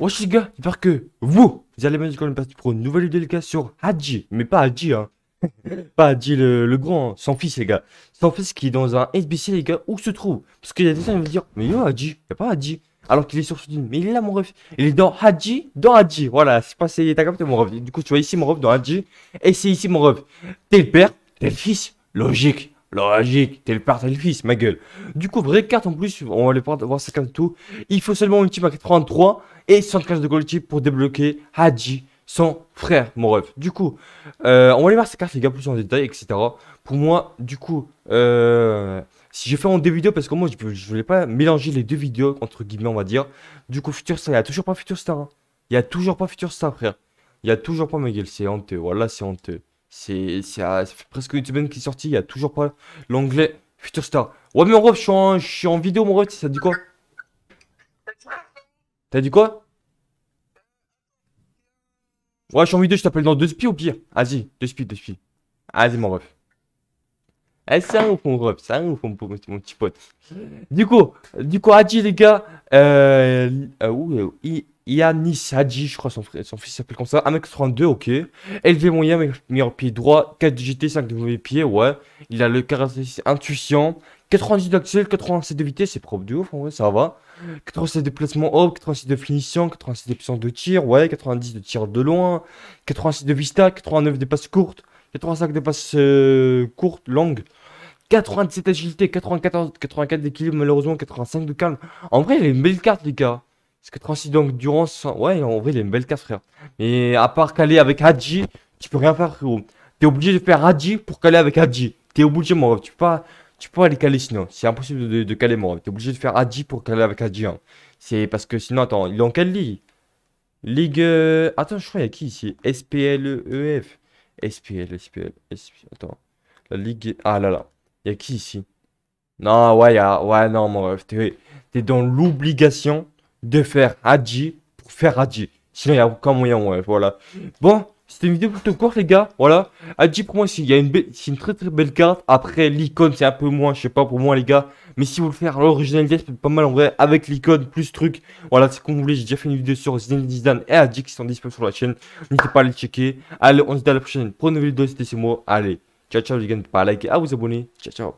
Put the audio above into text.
Wesh les gars, j'espère que vous, vous allez bien quand parti pour une nouvelle vidéo les gars sur Hadji, mais pas Hadji hein, pas Hadji le, le grand, hein. son fils les gars, Son fils qui est dans un SBC les gars, où se trouve Parce qu'il y a des gens qui vont dire, mais yo Hadji, y'a pas Hadji, alors qu'il est sur Steam, mais il est là mon ref, il est dans Hadji, dans Hadji, voilà, c'est passé, t'as capté mon ref, du coup tu vois ici mon ref dans Hadji, et c'est ici mon ref, t'es le père, t'es le fils, logique, Logique, t'es le père, t'es le fils, ma gueule. Du coup, vraie carte en plus, on va aller voir ça comme tout. Il faut seulement une type à 83 et 75 de gold type pour débloquer Haji, son frère, mon ref. Du coup, euh, on va aller voir ces cartes, les gars, plus en détail, etc. Pour moi, du coup, euh, si j'ai fait en deux vidéos, parce que moi, je, ne voulais pas mélanger les deux vidéos, entre guillemets, on va dire. Du coup, futur Star, il n'y a toujours pas futur Star. Hein. Il y n'y a toujours pas futur Star, frère. Il n'y a toujours pas ma gueule, c'est honteux. Voilà, c'est honteux. C'est, ah, ça fait presque une semaine qu'il est sorti, il n'y a toujours pas l'anglais. Future Star. Ouais, mais mon je suis en, je suis en vidéo, mon ref, ça dit quoi T'as dit quoi Ouais, je suis en vidéo, je t'appelle dans deux spies au pire. Vas-y, deux spies, deux spies. Vas-y, mon ref. Elle c'est un ouf, mon c'est un ouf, mon, petit pote. Du coup, du coup, Hadji, les gars, euh, Hadji, euh, je crois son, son fils s'appelle comme ça, 1m32, ok. Élevé moyen, meilleur pied droit, 4 GT, 5 de mauvais pied, ouais. Il a le caractéristique intuition, 90 d'axel, 87 de vitesse, c'est propre du ouf, en vrai, ça va. 87 de placement haut, 86 de finition, 86 de puissance de tir, ouais, 90 de tir de loin, 86 de vista, 89 de passes courtes, 85 de passes courte, longue 97 agilité, 94, 84 d'équilibre malheureusement, 85 de calme. En vrai, il a une belle carte les gars. C'est 86 d'endurance. Ouais, en vrai, il a une belle carte frère. Mais à part caler avec Hadji, tu peux rien faire frérot. T'es obligé de faire Hadji pour caler avec Hadji. T'es obligé mon ref, tu peux pas, tu peux pas caler sinon. C'est impossible de, caler mon ref. T'es obligé de faire Hadji pour caler avec Hadji. Hein. C'est parce que sinon, attends, il est en quelle ligue euh, Attends, je crois il y a qui ici SPLEF. E SPL, SPL, SPL. Attends. La Ligue. Ah là là. Il y a qui ici Non, ouais, y a... ouais, non, mon ref. T'es dans l'obligation de faire Hadji pour faire Hadji. Sinon, il a aucun moyen, mon ref. Voilà. Bon. C'était une vidéo plutôt courte, les gars. Voilà. Adji, pour moi, c'est y a une, très très belle carte. Après, l'icône, c'est un peu moins, je sais pas, pour moi, les gars. Mais si vous le faire, l'originalité, c'est pas mal en vrai. Avec l'icône, plus truc. Voilà, c'est comme vous voulez. J'ai déjà fait une vidéo sur Zinedine et Adji qui sont disponibles sur la chaîne. N'hésitez pas à aller checker. Allez, on se dit à la prochaine. Prenez une vidéo, c'était moi. Allez, ciao, ciao, les gars. N'hésitez pas à liker, à vous abonner. Ciao, ciao.